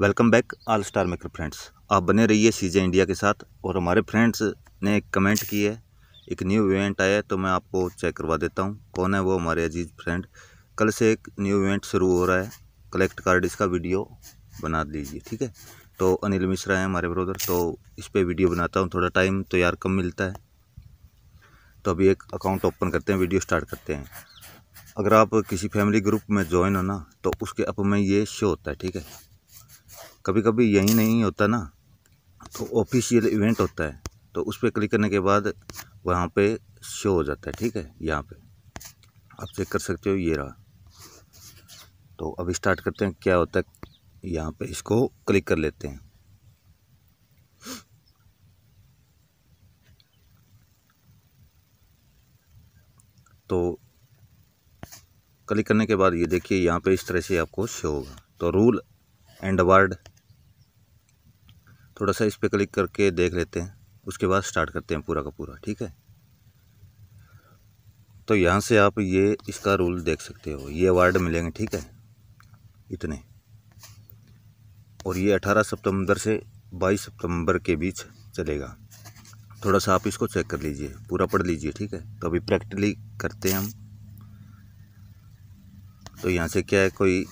welcome back all star maker friends आप बने रहिए सीजे इंडिया के साथ और हमारे फ्रेंड्स ने एक कमेंट की है एक न्यू इवेंट आया है तो मैं आपको चेक करवा देता हूँ कौन है वो हमारे अजीज फ्रेंड कल से एक न्यू इवेंट शुरू हो रहा है कलेक्ट कार्ड इसका वीडियो बना दीजिए ठीक है तो अनिल मिश्रा है हमारे ब्रोदर तो इस पर वीडियो बनाता हूँ थोड़ा टाइम तो यार कम मिलता है तो अभी एक अकाउंट ओपन करते हैं वीडियो स्टार्ट करते हैं अगर आप किसी फैमिली ग्रुप में ज्वाइन हो ना तो उसके अप में ये शो होता है ठीक है कभी कभी यही नहीं होता ना तो ऑफिशियल इवेंट होता है तो उस पर क्लिक करने के बाद वहाँ पे शो हो जाता है ठीक है यहाँ पे आप चेक कर सकते हो ये रहा तो अब स्टार्ट करते हैं क्या होता है यहाँ पे इसको क्लिक कर लेते हैं तो क्लिक करने के बाद ये देखिए यहाँ पे इस तरह से आपको शो होगा तो रूल एंड वर्ड थोड़ा सा इस पर क्लिक करके देख लेते हैं उसके बाद स्टार्ट करते हैं पूरा का पूरा ठीक है तो यहाँ से आप ये इसका रूल देख सकते हो ये अवार्ड मिलेंगे ठीक है इतने और ये 18 सितंबर से 22 सितंबर के बीच चलेगा थोड़ा सा आप इसको चेक कर लीजिए पूरा पढ़ लीजिए ठीक है तो अभी प्रैक्टिकली करते हैं हम तो यहाँ से क्या है कोई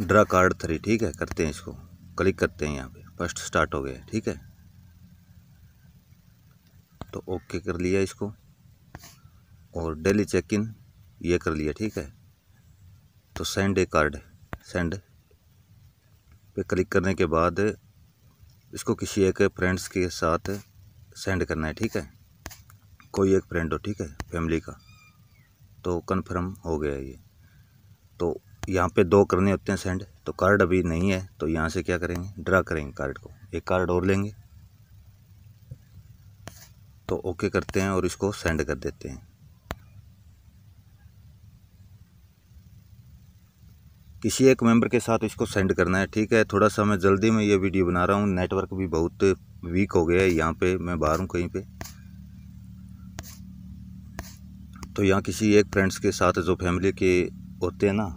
ड्रा कार्ड थ्री ठीक है करते हैं इसको क्लिक करते हैं यहाँ पे फर्स्ट स्टार्ट हो गया ठीक है तो ओके कर लिया इसको और डेली चेक इन ये कर लिया ठीक है तो सेंड ए कार्ड सेंड पे क्लिक करने के बाद इसको किसी एक फ्रेंड्स के साथ सेंड करना है ठीक है कोई एक फ्रेंड हो ठीक है फैमिली का तो कन्फर्म हो गया ये तो यहाँ पे दो करने होते हैं सेंड तो कार्ड अभी नहीं है तो यहाँ से क्या करेंगे ड्रा करेंगे कार्ड को एक कार्ड और लेंगे तो ओके करते हैं और इसको सेंड कर देते हैं किसी एक मेंबर के साथ इसको सेंड करना है ठीक है थोड़ा सा मैं जल्दी में ये वीडियो बना रहा हूँ नेटवर्क भी बहुत वीक हो गया है यहाँ पे मैं बाहर हूँ कहीं पे तो यहाँ किसी एक फ्रेंड्स के साथ जो फैमिली के होते हैं ना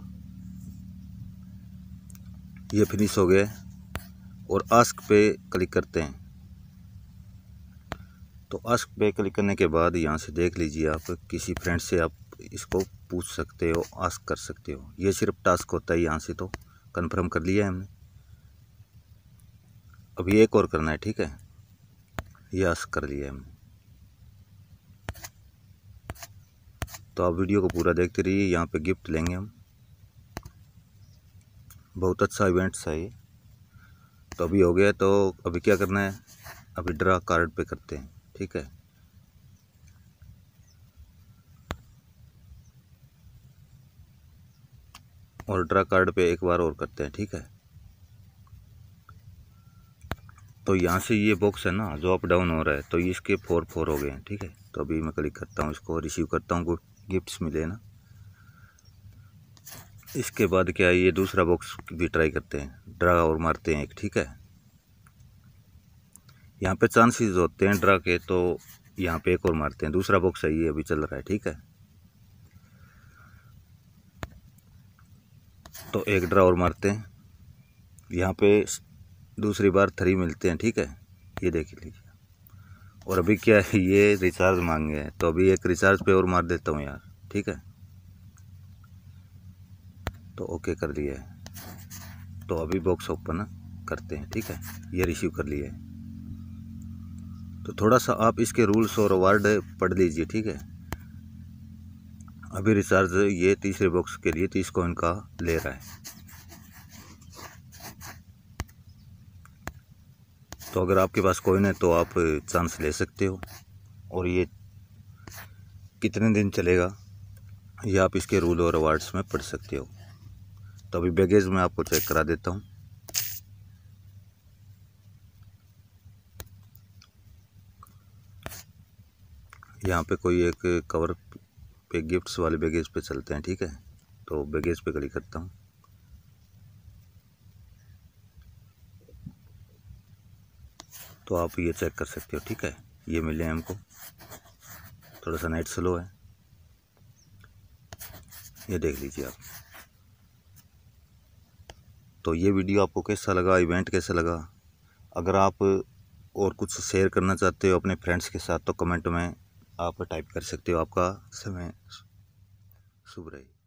ये फिनिश हो गया और आस्क पे क्लिक करते हैं तो आस्क पे क्लिक करने के बाद यहाँ से देख लीजिए आप किसी फ्रेंड से आप इसको पूछ सकते हो आस्क कर सकते हो ये सिर्फ टास्क होता है यहाँ से तो कंफर्म कर लिया है हमने अभी एक और करना है ठीक है ये आस्क कर लिया है हमने तो आप वीडियो को पूरा देखते रहिए यहाँ पे गिफ्ट लेंगे हम बहुत अच्छा इवेंट्स है ये तो अभी हो गया तो अभी क्या करना है अभी ड्रा कार्ड पे करते हैं ठीक है और ड्रा कार्ड पे एक बार और करते हैं ठीक है तो यहाँ से ये बॉक्स है ना जो अप डाउन हो रहा है तो इसके फोर फोर हो गए हैं ठीक है तो अभी मैं क्लिक करता हूँ इसको रिसीव करता हूँ गिफ्ट्स मिले ना इसके बाद क्या है ये दूसरा बॉक्स भी ट्राई करते हैं ड्रा और मारते हैं एक ठीक है यहाँ पे चांसेस होते हैं ड्रा के तो यहाँ पे एक और मारते हैं दूसरा बॉक्स है ये अभी चल रहा है ठीक है तो एक ड्रा और मारते हैं यहाँ पे दूसरी बार थ्री मिलते हैं ठीक है ये देख लीजिए और अभी क्या है ये रिचार्ज मांगे हैं तो अभी एक रिचार्ज पे और मार देता हूँ यार ठीक है तो ओके कर लिया है तो अभी बॉक्स ओपन करते हैं ठीक है ये रिसीव कर लिया है तो थोड़ा सा आप इसके रूल्स और अवार्ड पढ़ लीजिए ठीक है अभी रिचार्ज ये तीसरे बॉक्स के लिए तीस कॉइन का ले रहा है तो अगर आपके पास कॉइन है तो आप चांस ले सकते हो और ये कितने दिन चलेगा ये आप इसके रूल और अवार्ड्स में पढ़ सकते हो तो अभी बैगेज में आपको चेक करा देता हूँ यहाँ पे कोई एक कवर पे गिफ्ट्स वाले बैगेज पे चलते हैं ठीक है तो बैगेज पे क्लिक करता हूँ तो आप ये चेक कर सकते हो ठीक है ये मिले हैं हमको थोड़ा सा नेट स्लो है ये देख लीजिए आप तो ये वीडियो आपको कैसा लगा इवेंट कैसा लगा अगर आप और कुछ शेयर करना चाहते हो अपने फ्रेंड्स के साथ तो कमेंट में आप टाइप कर सकते हो आपका समय शुभ रहे